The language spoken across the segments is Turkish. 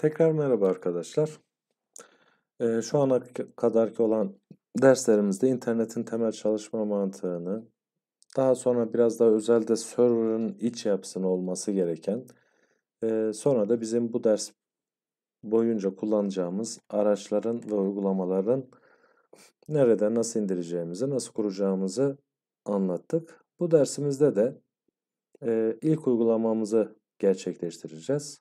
Tekrar merhaba arkadaşlar. Ee, şu ana kadarki olan derslerimizde internetin temel çalışma mantığını, daha sonra biraz daha özelde server'ın iç yapısının olması gereken, e, sonra da bizim bu ders boyunca kullanacağımız araçların ve uygulamaların nerede nasıl indireceğimizi, nasıl kuracağımızı anlattık. Bu dersimizde de e, ilk uygulamamızı gerçekleştireceğiz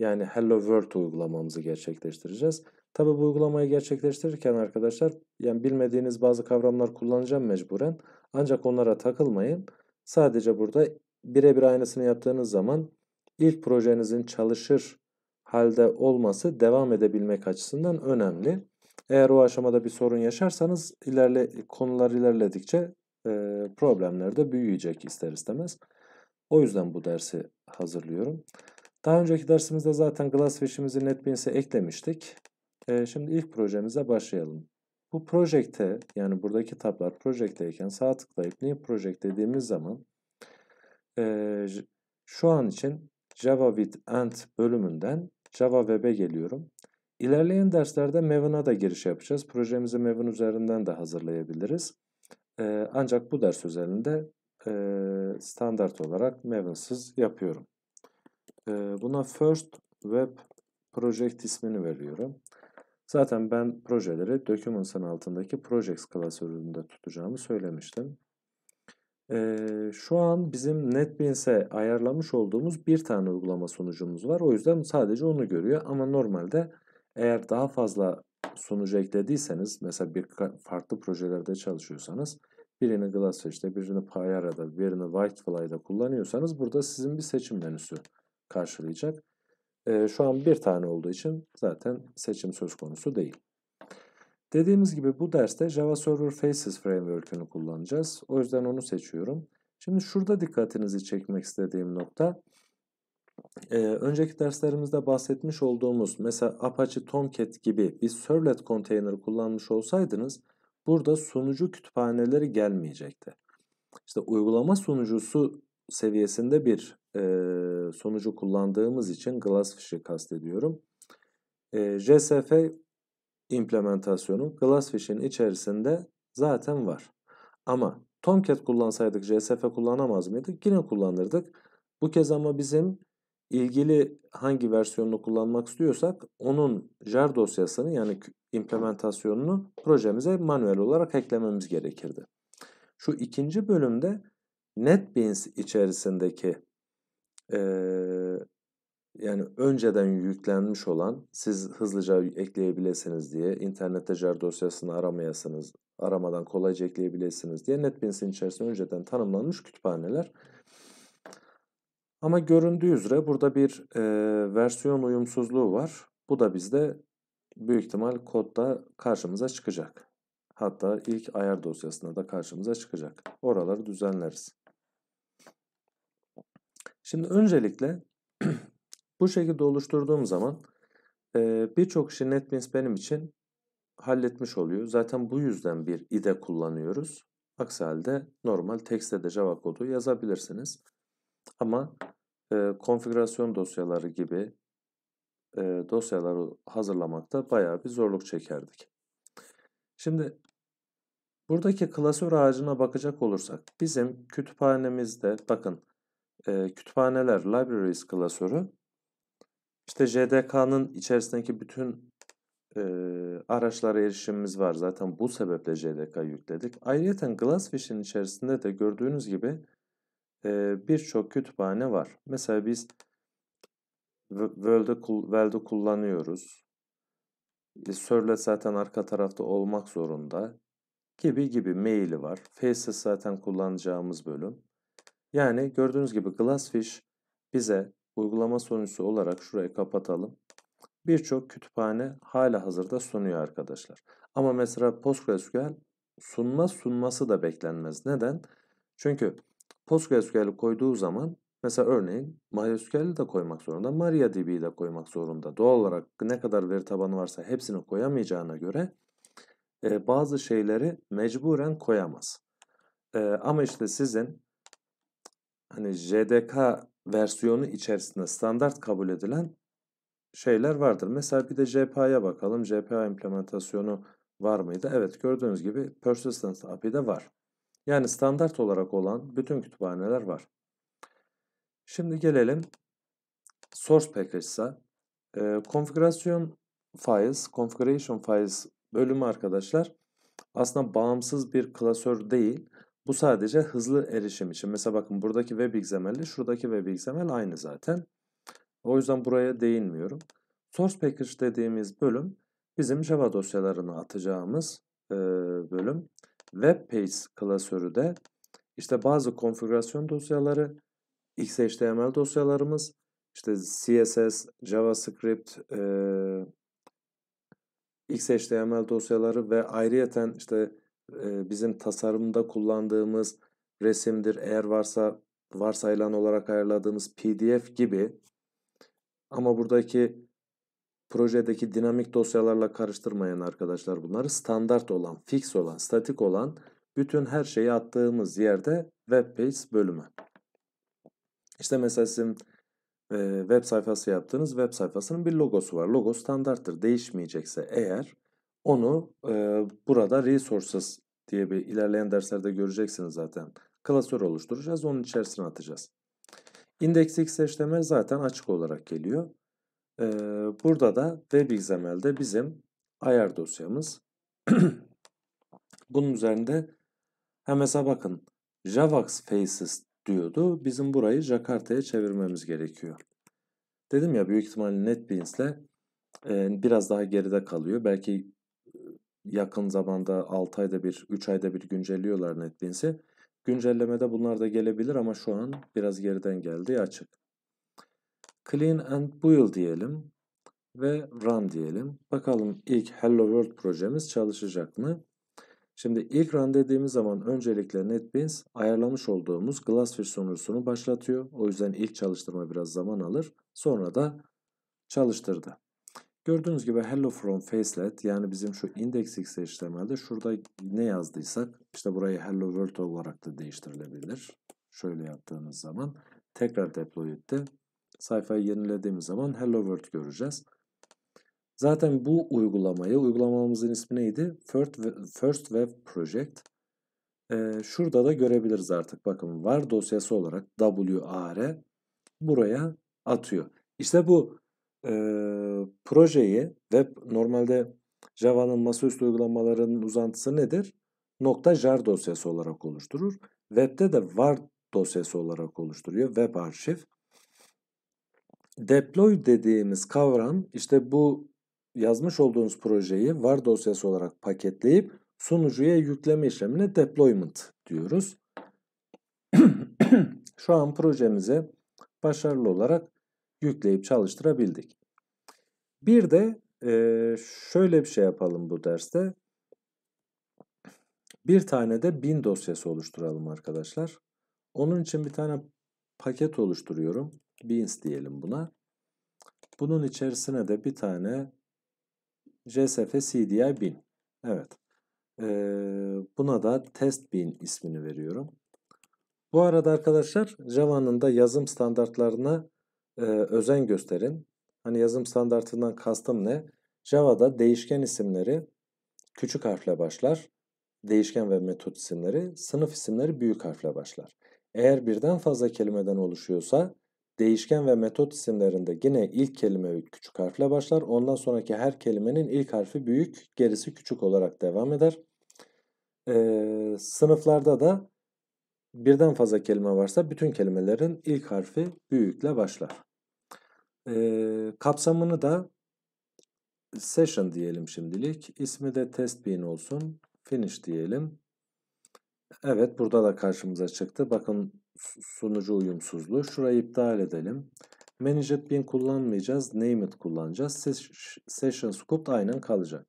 yani Hello World uygulamamızı gerçekleştireceğiz. Tabi bu uygulamayı gerçekleştirirken arkadaşlar yani bilmediğiniz bazı kavramlar kullanacağım mecburen. Ancak onlara takılmayın. Sadece burada birebir aynısını yaptığınız zaman ilk projenizin çalışır halde olması devam edebilmek açısından önemli. Eğer o aşamada bir sorun yaşarsanız ilerle konular ilerledikçe e, problemler de büyüyecek ister istemez. O yüzden bu dersi hazırlıyorum. Daha önceki dersimizde zaten Glassfish'imizi NetBeans'e eklemiştik. E, şimdi ilk projemize başlayalım. Bu projekte yani buradaki tablar projekteyken sağ tıklayıp new project dediğimiz zaman e, şu an için Java with Ant bölümünden Java Web'e geliyorum. İlerleyen derslerde Maven'a da giriş yapacağız. Projemizi Maven üzerinden de hazırlayabiliriz. E, ancak bu ders özelinde e, standart olarak Maven'sız yapıyorum. Buna First Web Project ismini veriyorum. Zaten ben projeleri Documents'ın altındaki Projects klasöründe tutacağımı söylemiştim. Ee, şu an bizim NetBeans'e ayarlamış olduğumuz bir tane uygulama sonucumuz var. O yüzden sadece onu görüyor. Ama normalde eğer daha fazla sonucu eklediyseniz, mesela bir farklı projelerde çalışıyorsanız, birini Glassfish'te, birini Payara'da, birini Whitefly'da kullanıyorsanız burada sizin bir seçim menüsü karşılayacak. E, şu an bir tane olduğu için zaten seçim söz konusu değil. Dediğimiz gibi bu derste Java Server Faces Framework'ünü kullanacağız. O yüzden onu seçiyorum. Şimdi şurada dikkatinizi çekmek istediğim nokta. Ee, önceki derslerimizde bahsetmiş olduğumuz mesela Apache Tomcat gibi bir servlet konteyner kullanmış olsaydınız burada sunucu kütüphaneleri gelmeyecekti. İşte uygulama sunucusu seviyesinde bir e, sonucu kullandığımız için Glassfish'i kastediyorum. E, JSF implementasyonu Glassfish'in içerisinde zaten var. Ama Tomcat kullansaydık JSF kullanamaz mıydık? Yine kullanırdık. Bu kez ama bizim ilgili hangi versiyonunu kullanmak istiyorsak onun jar dosyasını yani implementasyonunu projemize manuel olarak eklememiz gerekirdi. Şu ikinci bölümde NetBeans içerisindeki e, yani önceden yüklenmiş olan siz hızlıca ekleyebilirsiniz diye internet jar dosyasını aramayasınız aramadan kolayca ekleyebilirsiniz diye NetBeans'in içerisinde önceden tanımlanmış kütüphaneler. Ama göründüğü üzere burada bir e, versiyon uyumsuzluğu var. Bu da bizde büyük ihtimal kodda karşımıza çıkacak. Hatta ilk ayar dosyasında da karşımıza çıkacak. Oraları düzenleriz. Şimdi öncelikle bu şekilde oluşturduğum zaman e, birçok işi NetBeans benim için halletmiş oluyor. Zaten bu yüzden bir IDE kullanıyoruz. Aksi halde normal tekste de Java kodu yazabilirsiniz. Ama e, konfigürasyon dosyaları gibi e, dosyaları hazırlamakta bayağı bir zorluk çekerdik. Şimdi buradaki klasör ağacına bakacak olursak bizim kütüphanemizde bakın e, kütüphaneler libraries klasörü işte JDK'nın içerisindeki bütün e, araçlara erişimimiz var. Zaten bu sebeple JDK yükledik. Ayrıca Glassfish'in içerisinde de gördüğünüz gibi e, birçok kütüphane var. Mesela biz World'u World kullanıyoruz. E, Servlet zaten arka tarafta olmak zorunda. Gibi gibi maili var. Faces zaten kullanacağımız bölüm. Yani gördüğünüz gibi Glassfish bize uygulama sonucu olarak şuraya kapatalım. Birçok kütüphane hala hazırda sunuyor arkadaşlar. Ama mesela PostgreSQL sunma sunması da beklenmez. Neden? Çünkü PostgreSQL'i koyduğu zaman mesela örneğin MySQL'i de koymak zorunda, MariaDB'yi de koymak zorunda. Doğal olarak ne kadar veri tabanı varsa hepsini koyamayacağına göre e, bazı şeyleri mecburen koyamaz. E, ama işte sizin hani JDK versiyonu içerisinde standart kabul edilen şeyler vardır. Mesela bir de JPA'ya bakalım. JPA implementasyonu var mıydı? Evet gördüğünüz gibi Persistence API'de var. Yani standart olarak olan bütün kütüphaneler var. Şimdi gelelim source package'sa. E, konfigürasyon files, configuration files bölümü arkadaşlar aslında bağımsız bir klasör değil. Bu sadece hızlı erişim için. Mesela bakın buradaki web ile şuradaki web aynı zaten. O yüzden buraya değinmiyorum. Source package dediğimiz bölüm bizim Java dosyalarını atacağımız e, bölüm. Web page klasörü de işte bazı konfigürasyon dosyaları, XHTML dosyalarımız, işte CSS, JavaScript, e, XHTML dosyaları ve ayrıyeten işte bizim tasarımda kullandığımız resimdir. Eğer varsa varsayılan olarak ayarladığımız PDF gibi. Ama buradaki projedeki dinamik dosyalarla karıştırmayan arkadaşlar bunları standart olan, fix olan, statik olan bütün her şeyi attığımız yerde web page bölümü. İşte mesela sizin web sayfası yaptığınız web sayfasının bir logosu var. Logo standarttır. Değişmeyecekse eğer onu e, burada resources diye bir ilerleyen derslerde göreceksiniz zaten. Klasör oluşturacağız. Onun içerisine atacağız. İndeks X eşleme zaten açık olarak geliyor. E, burada da WebXML'de bizim ayar dosyamız. Bunun üzerinde ha mesela bakın Javax Faces diyordu. Bizim burayı Jakarta'ya çevirmemiz gerekiyor. Dedim ya büyük ihtimalle NetBeans'le e, biraz daha geride kalıyor. Belki yakın zamanda 6 ayda bir, 3 ayda bir güncelliyorlar NetBeans'i. Güncellemede bunlar da gelebilir ama şu an biraz geriden geldi açık. Clean and Build diyelim ve Run diyelim. Bakalım ilk Hello World projemiz çalışacak mı? Şimdi ilk run dediğimiz zaman öncelikle NetBeans ayarlamış olduğumuz Glassfish sunucusunu başlatıyor. O yüzden ilk çalıştırma biraz zaman alır. Sonra da çalıştırdı. Gördüğünüz gibi hello from facelet yani bizim şu index HTML'de şurada ne yazdıysak işte burayı hello world olarak da değiştirilebilir. Şöyle yaptığınız zaman tekrar deploy etti. Sayfayı yenilediğimiz zaman hello world göreceğiz. Zaten bu uygulamayı, uygulamamızın ismi neydi? First, First Web Project. Ee, şurada da görebiliriz artık. Bakın var dosyası olarak WAR buraya atıyor. İşte bu e, projeyi web normalde Java'nın masaüstü uygulamalarının uzantısı nedir? Nokta jar dosyası olarak oluşturur. Web'de de var dosyası olarak oluşturuyor. Web arşiv. Deploy dediğimiz kavram işte bu yazmış olduğunuz projeyi var dosyası olarak paketleyip sunucuya yükleme işlemine deployment diyoruz. Şu an projemize başarılı olarak yükleyip çalıştırabildik. Bir de e, şöyle bir şey yapalım bu derste. Bir tane de bin dosyası oluşturalım arkadaşlar. Onun için bir tane paket oluşturuyorum. Beans diyelim buna. Bunun içerisine de bir tane JSF CDI bin. Evet. Ee, buna da test bin ismini veriyorum. Bu arada arkadaşlar Java'nın da yazım standartlarına e, özen gösterin. Hani yazım standartından kastım ne? Java'da değişken isimleri küçük harfle başlar. Değişken ve metot isimleri, sınıf isimleri büyük harfle başlar. Eğer birden fazla kelimeden oluşuyorsa değişken ve metot isimlerinde yine ilk kelime küçük harfle başlar. Ondan sonraki her kelimenin ilk harfi büyük, gerisi küçük olarak devam eder. Ee, sınıflarda da birden fazla kelime varsa bütün kelimelerin ilk harfi büyükle başlar. Ee, kapsamını da session diyelim şimdilik. İsmi de test bin olsun. Finish diyelim. Evet burada da karşımıza çıktı. Bakın sunucu uyumsuzluğu. Şurayı iptal edelim. Managed bin kullanmayacağız. Name kullanacağız. session scope aynen kalacak.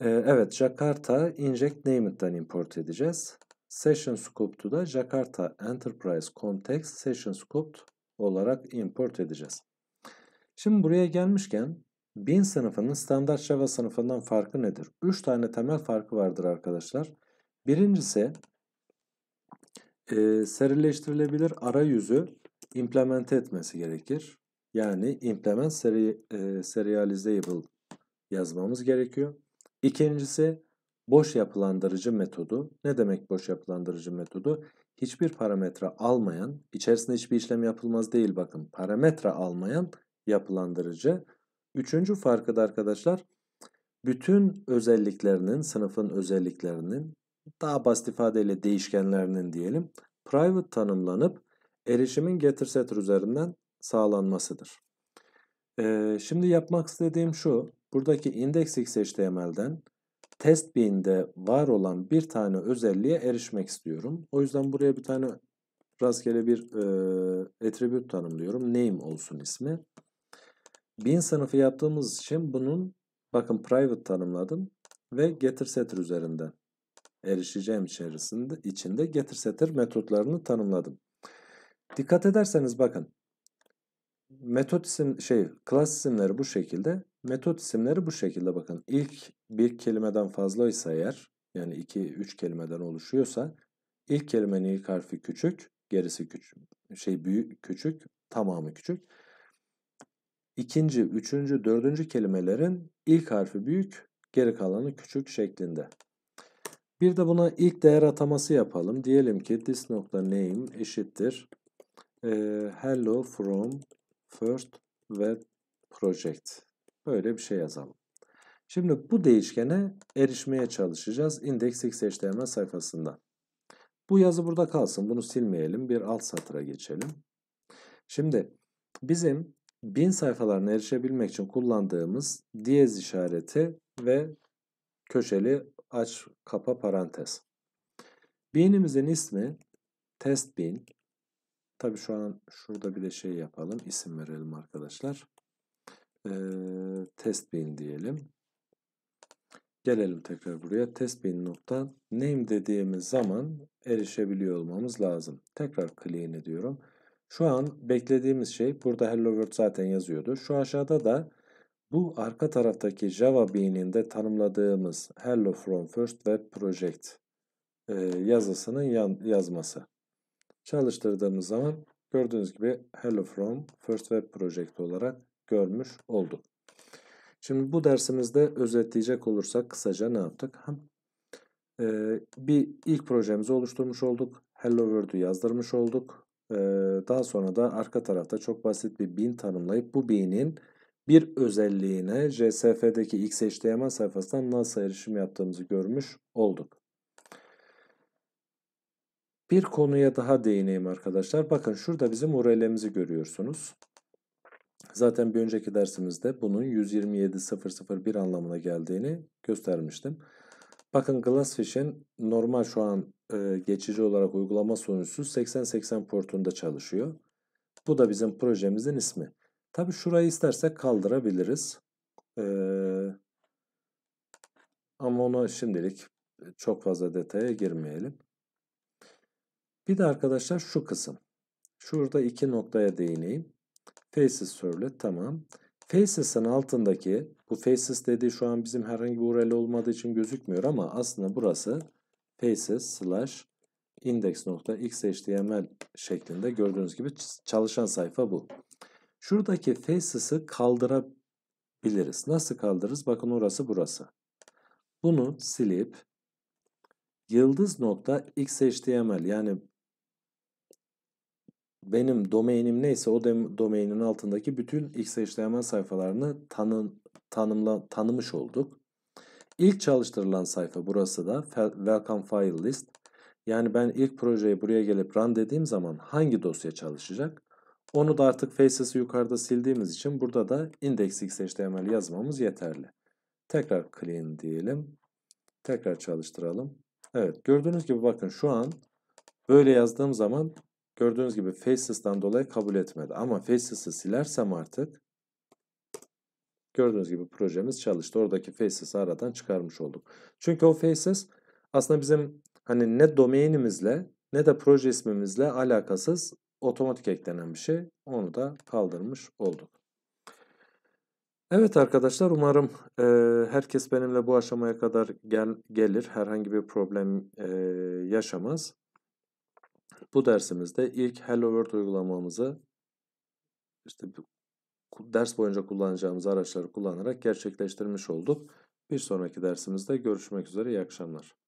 evet Jakarta inject name import edeceğiz. Session Scope'tu Jakarta Enterprise Context Session Scope olarak import edeceğiz. Şimdi buraya gelmişken bin sınıfının standart Java sınıfından farkı nedir? 3 tane temel farkı vardır arkadaşlar. Birincisi e, serileştirilebilir arayüzü implement etmesi gerekir. Yani implement seri, e, serializable yazmamız gerekiyor. İkincisi Boş yapılandırıcı metodu, ne demek boş yapılandırıcı metodu? Hiçbir parametre almayan, içerisinde hiçbir işlem yapılmaz değil bakın, parametre almayan yapılandırıcı. Üçüncü farkı da arkadaşlar, bütün özelliklerinin, sınıfın özelliklerinin, daha basit ifadeyle değişkenlerinin diyelim, private tanımlanıp erişimin getir setter üzerinden sağlanmasıdır. Ee, şimdi yapmak istediğim şu, buradaki index.xhtml'den test bin'de var olan bir tane özelliğe erişmek istiyorum. O yüzden buraya bir tane rastgele bir e, attribute tanımlıyorum. Name olsun ismi. Bin sınıfı yaptığımız için bunun bakın private tanımladım ve getir setter üzerinden erişeceğim içerisinde içinde getir setter metotlarını tanımladım. Dikkat ederseniz bakın metot isim şey class isimleri bu şekilde Metot isimleri bu şekilde bakın. İlk bir kelimeden fazla ise eğer yani 2-3 kelimeden oluşuyorsa ilk kelimenin ilk harfi küçük, gerisi küçük, şey büyük küçük, tamamı küçük. İkinci, üçüncü, dördüncü kelimelerin ilk harfi büyük, geri kalanı küçük şeklinde. Bir de buna ilk değer ataması yapalım. Diyelim ki this.name eşittir hello from first web project Böyle bir şey yazalım. Şimdi bu değişkene erişmeye çalışacağız index xhtml sayfasında. Bu yazı burada kalsın. Bunu silmeyelim. Bir alt satıra geçelim. Şimdi bizim bin sayfalarına erişebilmek için kullandığımız diyez işareti ve köşeli aç kapa parantez. Binimizin ismi test bin. Tabi şu an şurada bir de şey yapalım. İsim verelim arkadaşlar e, test bin diyelim. Gelelim tekrar buraya. Test bin nokta name dediğimiz zaman erişebiliyor olmamız lazım. Tekrar clean ediyorum. Şu an beklediğimiz şey burada hello world zaten yazıyordu. Şu aşağıda da bu arka taraftaki Java bean'inde tanımladığımız hello from first web project e, yazısının yan, yazması. Çalıştırdığımız zaman gördüğünüz gibi hello from first web project olarak görmüş olduk. Şimdi bu dersimizde özetleyecek olursak kısaca ne yaptık? Hem, e, bir ilk projemizi oluşturmuş olduk. Hello World'u yazdırmış olduk. E, daha sonra da arka tarafta çok basit bir bin tanımlayıp bu binin bir özelliğine JSF'deki XHTML sayfasından nasıl erişim yaptığımızı görmüş olduk. Bir konuya daha değineyim arkadaşlar. Bakın şurada bizim URL'imizi görüyorsunuz. Zaten bir önceki dersimizde bunun 127.001 anlamına geldiğini göstermiştim. Bakın Glassfish'in normal şu an e, geçici olarak uygulama sonucu 8080 portunda çalışıyor. Bu da bizim projemizin ismi. Tabi şurayı istersek kaldırabiliriz. E, ama ona şimdilik çok fazla detaya girmeyelim. Bir de arkadaşlar şu kısım. Şurada iki noktaya değineyim. Faces Sörlet tamam. Faces'ın altındaki bu Faces dediği şu an bizim herhangi bir URL olmadığı için gözükmüyor ama aslında burası Faces slash index.xhtml şeklinde gördüğünüz gibi çalışan sayfa bu. Şuradaki Faces'ı kaldırabiliriz. Nasıl kaldırırız? Bakın orası burası. Bunu silip yıldız nokta xhtml yani benim domainim neyse o domainin altındaki bütün XHTML sayfalarını tanı tanımla, tanımış olduk. İlk çalıştırılan sayfa burası da welcome file list. Yani ben ilk projeyi buraya gelip run dediğim zaman hangi dosya çalışacak? Onu da artık faces'ı yukarıda sildiğimiz için burada da index.xhtml yazmamız yeterli. Tekrar clean diyelim. Tekrar çalıştıralım. Evet gördüğünüz gibi bakın şu an böyle yazdığım zaman Gördüğünüz gibi Faces'dan dolayı kabul etmedi. Ama Faces'ı silersem artık gördüğünüz gibi projemiz çalıştı. Oradaki Faces'ı aradan çıkarmış olduk. Çünkü o Faces aslında bizim hani ne domainimizle ne de proje ismimizle alakasız otomatik eklenen bir şey. Onu da kaldırmış olduk. Evet arkadaşlar umarım e, herkes benimle bu aşamaya kadar gel, gelir. Herhangi bir problem e, yaşamaz. Bu dersimizde ilk Hello World uygulamamızı işte ders boyunca kullanacağımız araçları kullanarak gerçekleştirmiş olduk. Bir sonraki dersimizde görüşmek üzere İyi akşamlar.